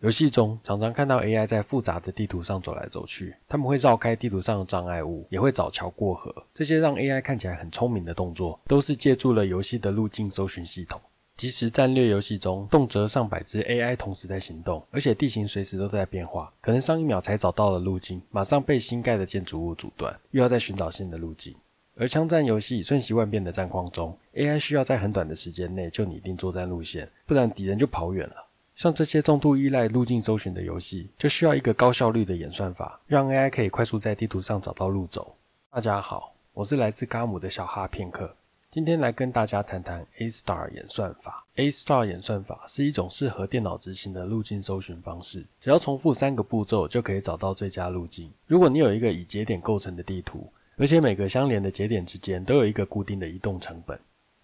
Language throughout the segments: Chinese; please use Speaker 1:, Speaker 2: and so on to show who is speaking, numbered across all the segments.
Speaker 1: 游戏中常常看到 AI 在复杂的地图上走来走去，他们会绕开地图上的障碍物，也会找桥过河。这些让 AI 看起来很聪明的动作，都是借助了游戏的路径搜寻系统。即使战略游戏中，动辄上百只 AI 同时在行动，而且地形随时都在变化，可能上一秒才找到了路径，马上被新盖的建筑物阻断，又要在寻找新的路径。而枪战游戏瞬息万变的战况中，AI 需要在很短的时间内就拟定作战路线，不然敌人就跑远了。像这些重度依赖路径搜寻的游戏，就需要一个高效率的演算法，让 AI 可以快速在地图上找到路走。大家好，我是来自伽姆的小哈片刻，今天来跟大家谈谈 A* s t a r 演算法。A* s t a r 演算法是一种适合电脑执行的路径搜寻方式，只要重复三个步骤就可以找到最佳路径。如果你有一个以节点构成的地图，而且每个相连的节点之间都有一个固定的移动成本。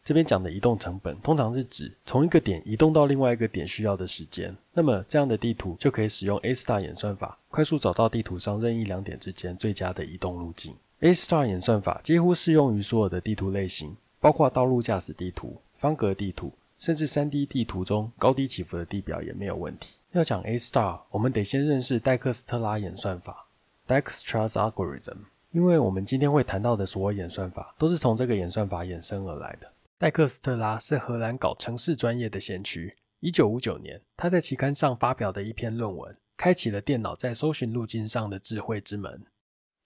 Speaker 1: 这边讲的移动成本，通常是指从一个点移动到另外一个点需要的时间。那么，这样的地图就可以使用 A* star 演算法，快速找到地图上任意两点之间最佳的移动路径。A* star 演算法几乎适用于所有的地图类型，包括道路驾驶地图、方格地图，甚至 3D 地图中高低起伏的地表也没有问题。要讲 A*，star，我们得先认识戴克斯特拉演算法 （Dijkstra's Algorithm），因为我们今天会谈到的所有演算法都是从这个演算法衍生而来的。戴克斯特拉是荷兰搞城市专业的先驱。一九五九年，他在期刊上发表的一篇论文，开启了电脑在搜寻路径上的智慧之门。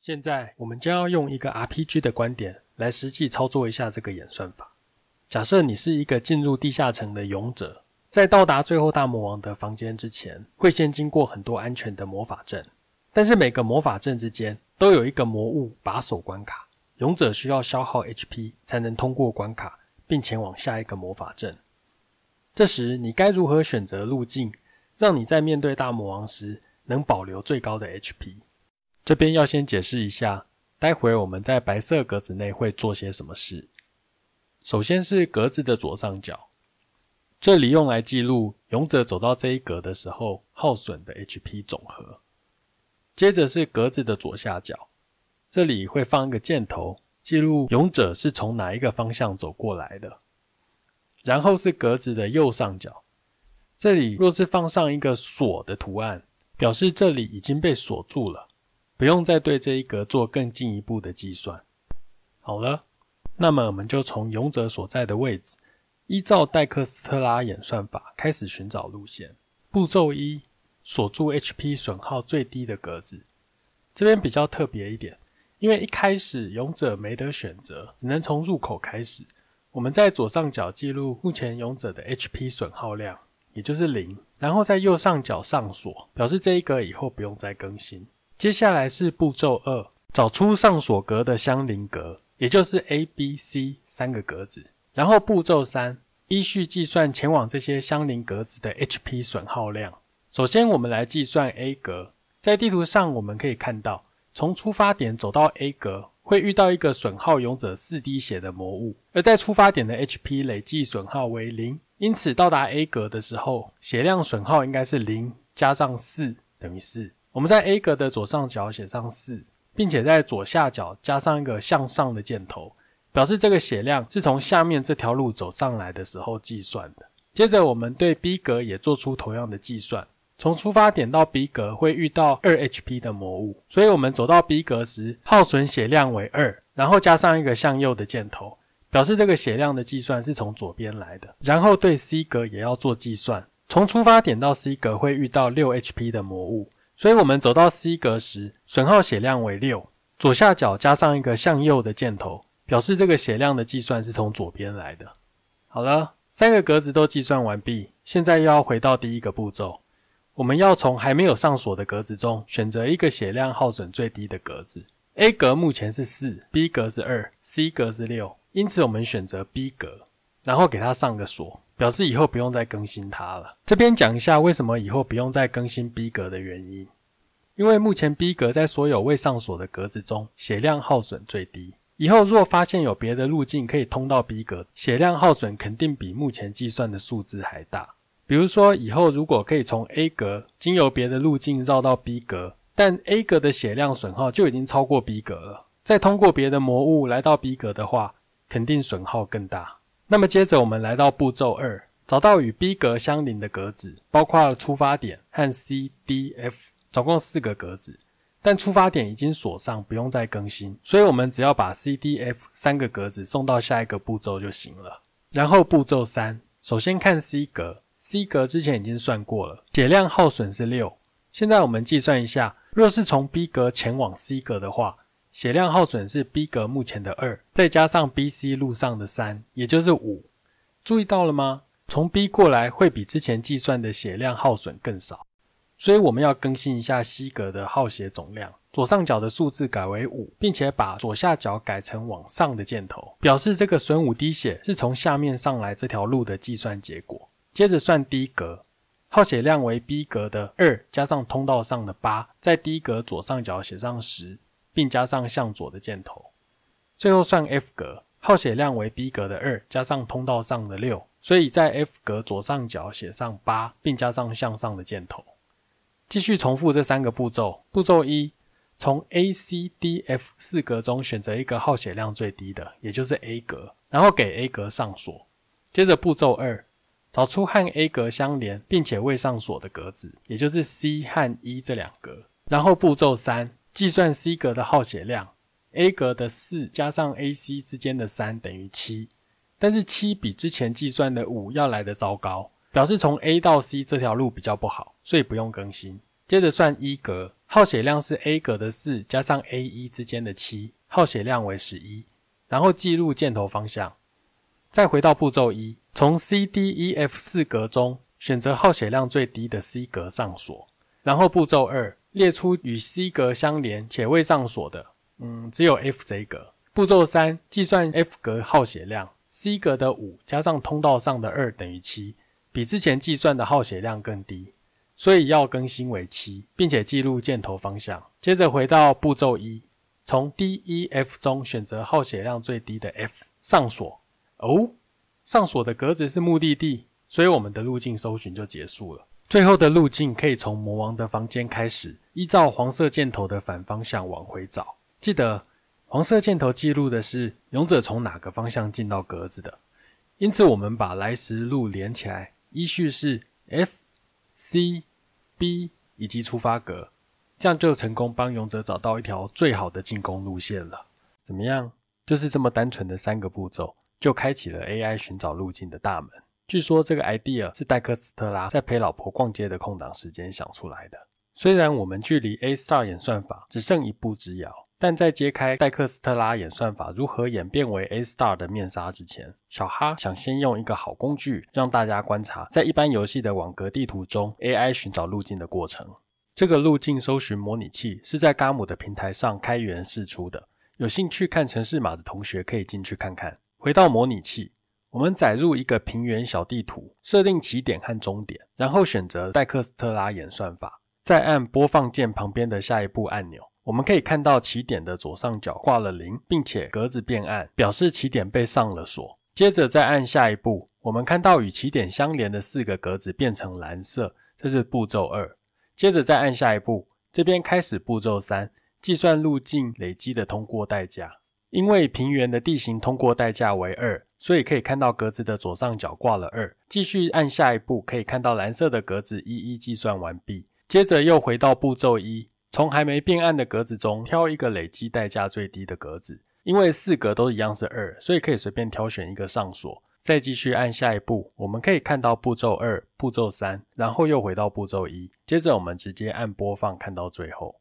Speaker 1: 现在，我们将要用一个 RPG 的观点来实际操作一下这个演算法。假设你是一个进入地下城的勇者，在到达最后大魔王的房间之前，会先经过很多安全的魔法阵。但是每个魔法阵之间都有一个魔物把守关卡，勇者需要消耗 HP 才能通过关卡。并前往下一个魔法阵。这时，你该如何选择路径，让你在面对大魔王时能保留最高的 HP？这边要先解释一下，待会我们在白色格子内会做些什么事。首先是格子的左上角，这里用来记录勇者走到这一格的时候耗损的 HP 总和。接着是格子的左下角，这里会放一个箭头。记录勇者是从哪一个方向走过来的，然后是格子的右上角，这里若是放上一个锁的图案，表示这里已经被锁住了，不用再对这一格做更进一步的计算。好了，那么我们就从勇者所在的位置，依照戴克斯特拉演算法开始寻找路线。步骤一：锁住 HP 损耗最低的格子。这边比较特别一点。因为一开始勇者没得选择，只能从入口开始。我们在左上角记录目前勇者的 HP 损耗量，也就是零。然后在右上角上锁，表示这一格以后不用再更新。接下来是步骤二，找出上锁格的相邻格，也就是 A、B、C 三个格子。然后步骤三，依序计算前往这些相邻格子的 HP 损耗量。首先，我们来计算 A 格，在地图上我们可以看到。从出发点走到 A 格会遇到一个损耗勇者四滴血的魔物，而在出发点的 HP 累计损耗为零，因此到达 A 格的时候血量损耗应该是零加上四等于四。我们在 A 格的左上角写上四，并且在左下角加上一个向上的箭头，表示这个血量是从下面这条路走上来的时候计算的。接着我们对 B 格也做出同样的计算。从出发点到 B 格会遇到二 HP 的魔物，所以我们走到 B 格时耗损血量为二，然后加上一个向右的箭头，表示这个血量的计算是从左边来的。然后对 C 格也要做计算，从出发点到 C 格会遇到六 HP 的魔物，所以我们走到 C 格时损耗血量为六，左下角加上一个向右的箭头，表示这个血量的计算是从左边来的。好了，三个格子都计算完毕，现在又要回到第一个步骤。我们要从还没有上锁的格子中选择一个血量耗损最低的格子。A 格目前是四，B 格是二，C 格是六，因此我们选择 B 格，然后给它上个锁，表示以后不用再更新它了。这边讲一下为什么以后不用再更新 B 格的原因，因为目前 B 格在所有未上锁的格子中血量耗损最低。以后若发现有别的路径可以通到 B 格，血量耗损肯定比目前计算的数值还大。比如说，以后如果可以从 A 格经由别的路径绕到 B 格，但 A 格的血量损耗就已经超过 B 格了。再通过别的魔物来到 B 格的话，肯定损耗更大。那么接着我们来到步骤二，找到与 B 格相邻的格子，包括了出发点和 C、D、F，总共四个格子。但出发点已经锁上，不用再更新。所以我们只要把 C、D、F 三个格子送到下一个步骤就行了。然后步骤三，首先看 C 格。C 格之前已经算过了，血量耗损是六。现在我们计算一下，若是从 B 格前往 C 格的话，血量耗损是 B 格目前的二，再加上 B-C 路上的三，也就是五。注意到了吗？从 B 过来会比之前计算的血量耗损更少，所以我们要更新一下 C 格的耗血总量。左上角的数字改为五，并且把左下角改成往上的箭头，表示这个损五滴血是从下面上来这条路的计算结果。接着算低格，耗血量为 B 格的二加上通道上的八，在低格左上角写上十，并加上向左的箭头。最后算 F 格，耗血量为 B 格的二加上通道上的六，所以在 F 格左上角写上八，并加上向上的箭头。继续重复这三个步骤。步骤一，从 A、C、D、F 四格中选择一个耗血量最低的，也就是 A 格，然后给 A 格上锁。接着步骤二。找出和 A 格相连并且未上锁的格子，也就是 C 和 E 这两格。然后步骤三，计算 C 格的耗血量，A 格的四加上 A C 之间的三等于七，但是七比之前计算的五要来的糟糕，表示从 A 到 C 这条路比较不好，所以不用更新。接着算 E 格，耗血量是 A 格的四加上 A E 之间的七，耗血量为十一，然后记录箭头方向。再回到步骤一，从 C D E F 四格中选择耗血量最低的 C 格上锁。然后步骤二，列出与 C 格相连且未上锁的，嗯，只有 F z 格。步骤三，计算 F 格耗血量，C 格的五加上通道上的二等于七，比之前计算的耗血量更低，所以要更新为七，并且记录箭头方向。接着回到步骤一，从 D E F 中选择耗血量最低的 F 上锁。哦，上锁的格子是目的地，所以我们的路径搜寻就结束了。最后的路径可以从魔王的房间开始，依照黄色箭头的反方向往回找。记得黄色箭头记录的是勇者从哪个方向进到格子的，因此我们把来时路连起来，依序是 F、C、B 以及出发格，这样就成功帮勇者找到一条最好的进攻路线了。怎么样？就是这么单纯的三个步骤。就开启了 AI 寻找路径的大门。据说这个 idea 是戴克斯特拉在陪老婆逛街的空档时间想出来的。虽然我们距离 A* Star 演算法只剩一步之遥，但在揭开戴克斯特拉演算法如何演变为 A* Star 的面纱之前，小哈想先用一个好工具让大家观察在一般游戏的网格地图中 AI 寻找路径的过程。这个路径搜寻模拟器是在 g a m 的平台上开源试出的，有兴趣看城市码的同学可以进去看看。回到模拟器，我们载入一个平原小地图，设定起点和终点，然后选择戴克斯特拉演算法，再按播放键旁边的下一步按钮。我们可以看到起点的左上角挂了零，并且格子变暗，表示起点被上了锁。接着再按下一步，我们看到与起点相连的四个格子变成蓝色，这是步骤二。接着再按下一步，这边开始步骤三，计算路径累积的通过代价。因为平原的地形通过代价为二，所以可以看到格子的左上角挂了二。继续按下一步，可以看到蓝色的格子一一计算完毕。接着又回到步骤一，从还没变暗的格子中挑一个累积代价最低的格子。因为四格都一样是二，所以可以随便挑选一个上锁。再继续按下一步，我们可以看到步骤二、步骤三，然后又回到步骤一。接着我们直接按播放，看到最后。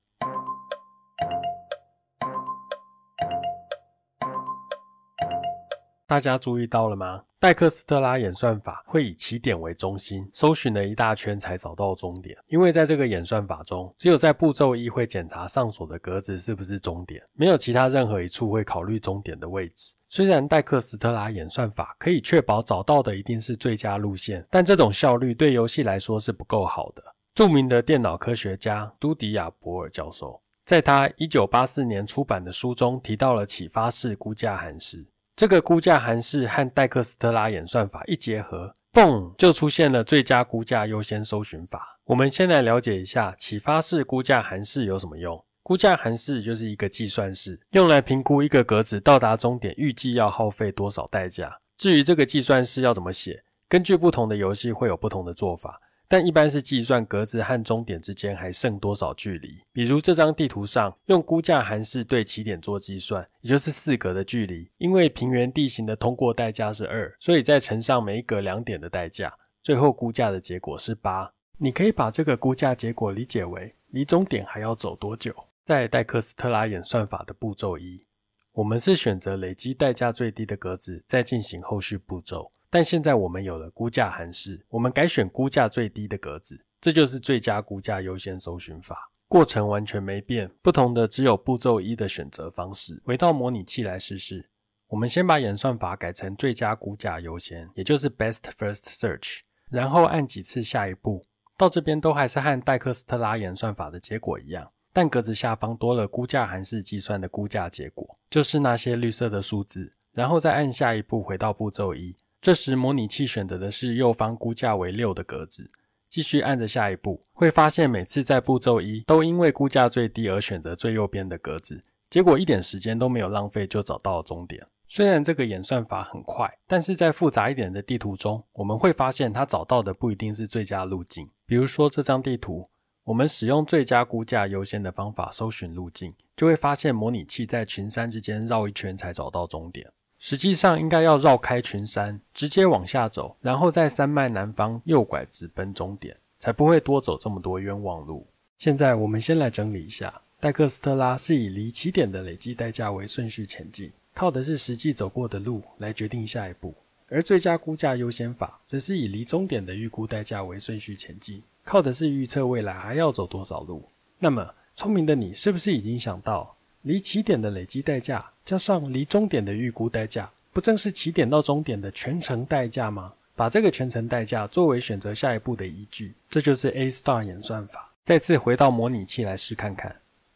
Speaker 1: 大家注意到了吗？戴克斯特拉演算法会以起点为中心搜寻了一大圈才找到终点，因为在这个演算法中，只有在步骤一会检查上锁的格子是不是终点，没有其他任何一处会考虑终点的位置。虽然戴克斯特拉演算法可以确保找到的一定是最佳路线，但这种效率对游戏来说是不够好的。著名的电脑科学家都迪亚博尔教授在他一九八四年出版的书中提到了启发式估价函数。这个估价函式和戴克斯特拉演算法一结合，嘣就出现了最佳估价优先搜寻法。我们先来了解一下启发式估价函式有什么用。估价函式就是一个计算式，用来评估一个格子到达终点预计要耗费多少代价。至于这个计算式要怎么写，根据不同的游戏会有不同的做法。但一般是计算格子和终点之间还剩多少距离。比如这张地图上，用估价函式对起点做计算，也就是四格的距离。因为平原地形的通过代价是二，所以再乘上每一格两点的代价，最后估价的结果是八。你可以把这个估价结果理解为离终点还要走多久。在戴克斯特拉演算法的步骤一。我们是选择累积代价最低的格子，再进行后续步骤。但现在我们有了估价函式，我们改选估价最低的格子，这就是最佳估价优先搜寻法。过程完全没变，不同的只有步骤一的选择方式。回到模拟器来试试，我们先把演算法改成最佳估价优先，也就是 best first search，然后按几次下一步，到这边都还是和戴克斯特拉演算法的结果一样。但格子下方多了估价函式计算的估价结果，就是那些绿色的数字。然后再按下一步回到步骤一。这时模拟器选择的是右方估价为六的格子，继续按着下一步，会发现每次在步骤一都因为估价最低而选择最右边的格子。结果一点时间都没有浪费就找到了终点。虽然这个演算法很快，但是在复杂一点的地图中，我们会发现它找到的不一定是最佳路径。比如说这张地图。我们使用最佳估价优先的方法搜寻路径，就会发现模拟器在群山之间绕一圈才找到终点。实际上应该要绕开群山，直接往下走，然后在山脉南方右拐直奔终点，才不会多走这么多冤枉路。现在我们先来整理一下：戴克斯特拉是以离起点的累计代价为顺序前进，靠的是实际走过的路来决定下一步。而最佳估价优先法则是以离终点的预估代价为顺序前进，靠的是预测未来还要走多少路。那么，聪明的你是不是已经想到，离起点的累积代价加上离终点的预估代价，不正是起点到终点的全程代价吗？把这个全程代价作为选择下一步的依据，这就是 A* star 演算法。再次回到模拟器来试看看，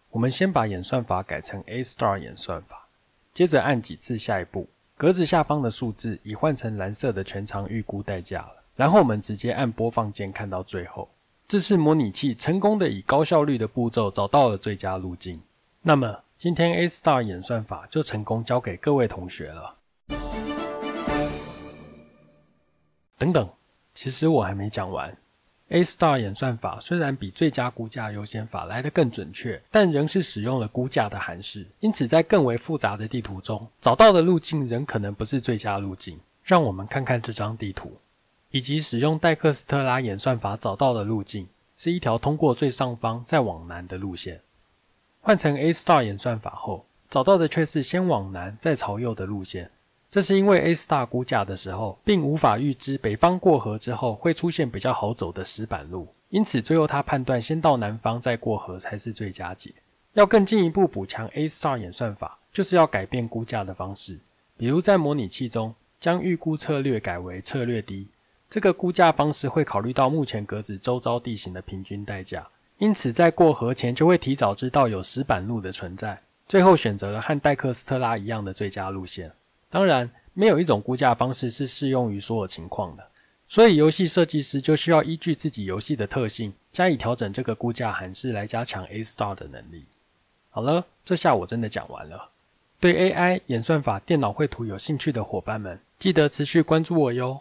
Speaker 1: 我们先把演算法改成 A* star 演算法，接着按几次下一步。格子下方的数字已换成蓝色的，全长预估代价了。然后我们直接按播放键看到最后。这次模拟器成功的以高效率的步骤找到了最佳路径。那么今天 A star 演算法就成功交给各位同学了。等等，其实我还没讲完。A* Star 演算法虽然比最佳估价优先法来得更准确，但仍是使用了估价的函式，因此在更为复杂的地图中，找到的路径仍可能不是最佳路径。让我们看看这张地图，以及使用戴克斯特拉演算法找到的路径，是一条通过最上方再往南的路线。换成 A* Star 演算法后，找到的却是先往南再朝右的路线。这是因为 A* Star 估价的时候，并无法预知北方过河之后会出现比较好走的石板路，因此最后他判断先到南方再过河才是最佳解。要更进一步补强 A* Star 演算法，就是要改变估价的方式，比如在模拟器中将预估策略改为策略低。这个估价方式会考虑到目前格子周遭地形的平均代价，因此在过河前就会提早知道有石板路的存在，最后选择了和戴克斯特拉一样的最佳路线。当然，没有一种估价方式是适用于所有情况的，所以游戏设计师就需要依据自己游戏的特性，加以调整这个估价函数来加强 A* star 的能力。好了，这下我真的讲完了。对 AI 演算法、电脑绘图有兴趣的伙伴们，记得持续关注我哟。